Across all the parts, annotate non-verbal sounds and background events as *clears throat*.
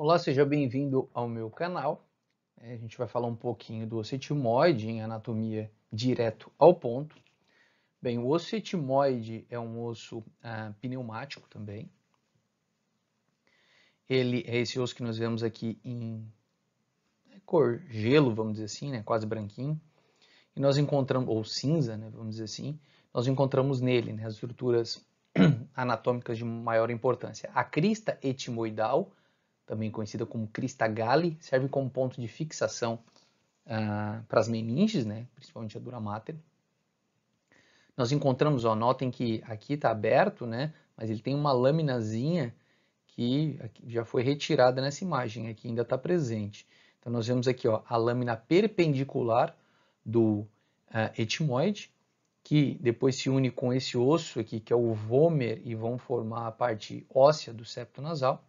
Olá, seja bem-vindo ao meu canal. É, a gente vai falar um pouquinho do ocetimóide em anatomia direto ao ponto. Bem, o ocetimóide é um osso ah, pneumático também. Ele é esse osso que nós vemos aqui em é, cor gelo, vamos dizer assim, né? quase branquinho. E nós encontramos, ou cinza, né? vamos dizer assim, nós encontramos nele né? as estruturas *clears throat* anatômicas de maior importância. A crista etimoidal, também conhecida como crista gale serve como ponto de fixação ah, para as meninges, né, principalmente a dura mater. Nós encontramos, ó, notem que aqui está aberto, né, mas ele tem uma laminazinha que já foi retirada nessa imagem, aqui ainda está presente. Então nós vemos aqui ó, a lâmina perpendicular do uh, etimoide, que depois se une com esse osso aqui, que é o vômer, e vão formar a parte óssea do septo nasal.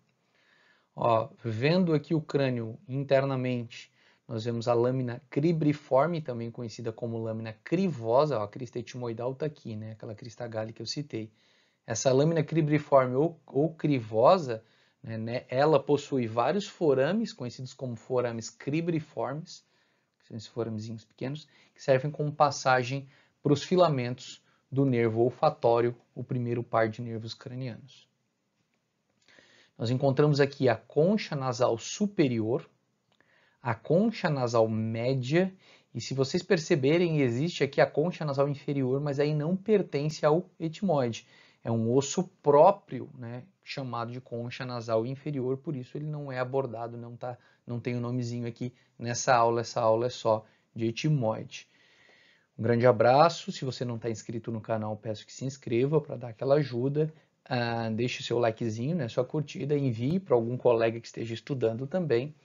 Ó, vendo aqui o crânio internamente, nós vemos a lâmina cribriforme, também conhecida como lâmina crivosa, ó, a crista etimoidal está aqui, né? aquela crista gale que eu citei. Essa lâmina cribriforme ou, ou crivosa, né, né, ela possui vários forames, conhecidos como forames cribriformes, que são esses foramezinhos pequenos, que servem como passagem para os filamentos do nervo olfatório, o primeiro par de nervos cranianos. Nós encontramos aqui a concha nasal superior, a concha nasal média, e se vocês perceberem, existe aqui a concha nasal inferior, mas aí não pertence ao etimoide. É um osso próprio, né, chamado de concha nasal inferior, por isso ele não é abordado, não, tá, não tem o um nomezinho aqui nessa aula, essa aula é só de etimoide. Um grande abraço, se você não está inscrito no canal, peço que se inscreva para dar aquela ajuda. Ah, deixe o seu likezinho, né, sua curtida, envie para algum colega que esteja estudando também.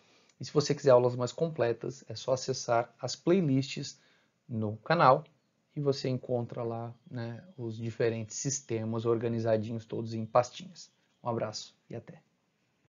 E se você quiser aulas mais completas, é só acessar as playlists no canal e você encontra lá né, os diferentes sistemas organizadinhos todos em pastinhas. Um abraço e até!